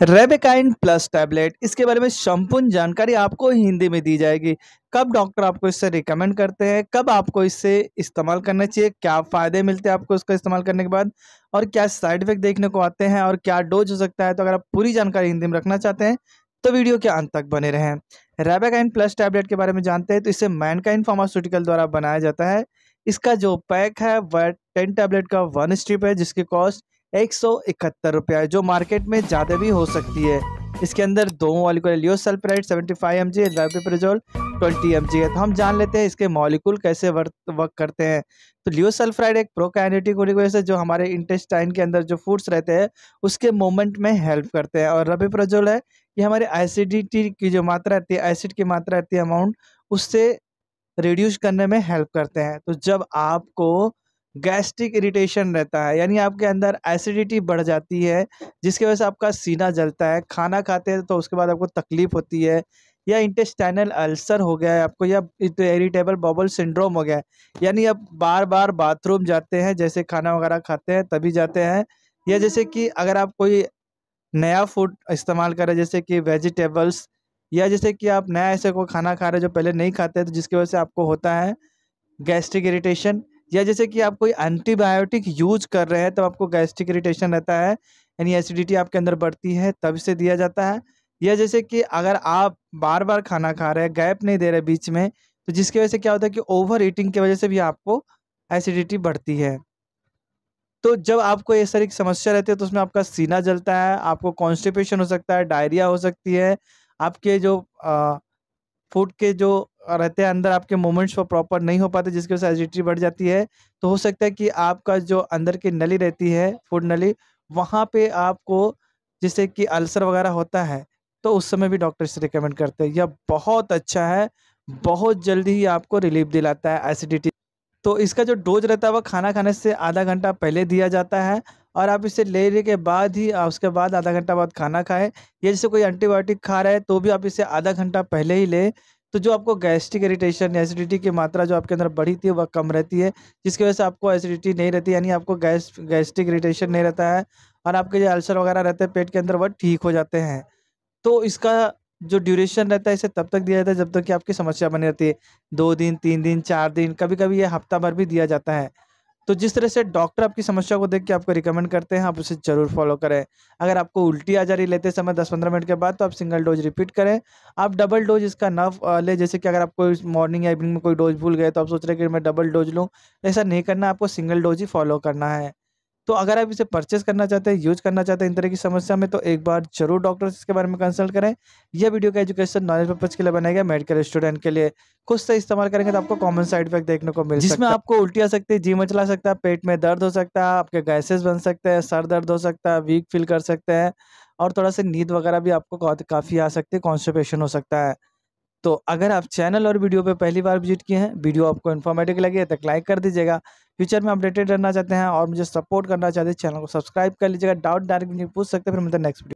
रेबेकाइन plus tablet इसके बारे में संपूर्ण जानकारी आपको हिंदी में दी जाएगी कब डॉक्टर आपको इससे रिकमेंड करते हैं कब आपको इससे इस्तेमाल करना चाहिए क्या फ़ायदे मिलते हैं आपको इसका इस्तेमाल करने के बाद और क्या साइड इफेक्ट देखने को आते हैं और क्या डोज हो सकता है तो अगर आप पूरी जानकारी हिंदी में रखना चाहते हैं तो वीडियो के अंत तक बने रहें रेबेकाइन प्लस टैबलेट के बारे में जानते हैं तो इसे मैनकाइन फार्मास्यूटिकल द्वारा बनाया जाता है इसका जो पैक है वह टेन टैबलेट का वन स्ट्रिप है जिसकी कॉस्ट एक सौ इकहत्तर रुपया है जो मार्केट में ज़्यादा भी हो सकती है इसके अंदर दो molecule levosulpiride seventy five M G rabeprazole twenty M G है तो हम जान लेते हैं इसके मॉलिकूल कैसे वर्क वर्क करते हैं तो लियो सल्फ्राइड एक प्रोकाइनेटिक होने की वजह से जो हमारे इंटेस्टाइन के अंदर जो फूड्स रहते हैं उसके मोमेंट में हेल्प करते हैं और रबेप्रेजोल है ये हमारे एसिडिटी की जो मात्रा रहती है एसिड की मात्रा रहती है अमाउंट उससे रिड्यूस करने में हेल्प करते हैं तो जब आपको गैस्ट्रिक इरिटेशन रहता है यानी आपके अंदर एसिडिटी बढ़ जाती है जिसकी वजह से आपका सीना जलता है खाना खाते हैं तो उसके बाद आपको तकलीफ़ होती है या इंटेस्टाइनल अल्सर हो गया है आपको या इरिटेबल बबल सिंड्रोम हो गया है यानी आप बार बार बाथरूम जाते हैं जैसे खाना वगैरह खाते हैं तभी जाते हैं या जैसे कि अगर आप कोई नया फूड इस्तेमाल करें जैसे कि वेजिटेबल्स या जैसे कि आप नया ऐसे कोई खाना खा रहे जो पहले नहीं खाते तो जिसकी वजह से आपको होता है गैस्ट्रिक इरीटेशन या जैसे कि आप कोई एंटीबायोटिक यूज कर रहे हैं तो आपको गैस्ट्रिक इरिटेशन रहता है यानी एसिडिटी आपके अंदर बढ़ती है तब से दिया जाता है या जैसे कि अगर आप बार बार खाना खा रहे हैं गैप नहीं दे रहे बीच में तो जिसकी वजह से क्या होता है कि ओवर ईटिंग की वजह से भी आपको एसिडिटी बढ़ती है तो जब आपको ये सारी समस्या रहती है तो उसमें आपका सीना जलता है आपको कॉन्स्टिपेशन हो सकता है डायरिया हो सकती है आपके जो फूड के जो रहते हैं अंदर आपके मूवमेंट्स वो प्रॉपर नहीं हो पाते जिसकी वजह से एसिडिटी बढ़ जाती है तो हो सकता है कि आपका जो अंदर की नली रहती है फूड नली वहाँ पे आपको जैसे कि अल्सर वगैरह होता है तो उस समय भी डॉक्टर से रिकमेंड करते हैं यह बहुत अच्छा है बहुत जल्दी ही आपको रिलीफ दिलाता है एसिडिटी तो इसका जो डोज रहता है वह खाना खाने से आधा घंटा पहले दिया जाता है और आप इसे लेने के बाद ही उसके बाद आधा घंटा बाद खाना खाएं या जैसे कोई एंटीबायोटिक खा रहा है तो भी आप इसे आधा घंटा पहले ही लें तो जो आपको गैस्ट्रिक इरिटेशन या एसिडिटी की मात्रा जो आपके अंदर बढ़ी थी वह कम रहती है जिसकी वजह से आपको एसिडिटी नहीं रहती यानी आपको गैस गैस्ट्रिक इरिटेशन नहीं रहता है और आपके जो अल्सर वगैरह रहते हैं पेट के अंदर वह ठीक हो जाते हैं तो इसका जो ड्यूरेशन रहता है इसे तब तक दिया जाता है जब तक कि आपकी समस्या बनी रहती है दो दिन तीन दिन चार दिन कभी कभी यह हफ्ता भर भी दिया जाता है तो जिस तरह से डॉक्टर आपकी समस्या को देख के आपको रिकमेंड करते हैं आप उसे जरूर फॉलो करें अगर आपको उल्टी आ जा रही लेते समय 10-15 मिनट के बाद तो आप सिंगल डोज रिपीट करें आप डबल डोज इसका न ले जैसे कि अगर आपको मॉर्निंग या इवनिंग में कोई डोज भूल गए तो आप सोच रहे कि मैं डबल डोज लूँ ऐसा नहीं करना आपको सिंगल डोज ही फॉलो करना है तो अगर आप इसे परचेस करना चाहते हैं यूज करना चाहते हैं इन तरह की समस्या में तो एक बार जरूर डॉक्टर से इसके बारे में कंसल्ट करें यह वीडियो का एजुकेशन नॉलेज पर्पज के लिए बनाया मेडिकल स्टूडेंट के लिए खुद से इस्तेमाल करेंगे तो आपको कॉमन साइड इफेक्ट देखने को मिल जिसमें आपको उल्टी आ सकती है जी मचला सकता है पेट में दर्द हो सकता है आपके गैसेस बन सकते हैं सर दर्द हो सकता है वीक फील कर सकते हैं और थोड़ा सा नींद वगैरह भी आपको काफ़ी आ सकती है कॉन्स्टिपेशन हो सकता है तो अगर आप चैनल और वीडियो पर पहली बार विजिट किए हैं वीडियो आपको इन्फॉर्मेटिव लगे तो लाइक कर दीजिएगा फ्यूचर में अपडेटेड रहना चाहते हैं और मुझे सपोर्ट करना चाहते हैं चैनल को सब्सक्राइब कर लीजिएगा डाउट डायरेक्ट मुझे पूछ सकते हैं फिर मिलते हैं नेक्स्ट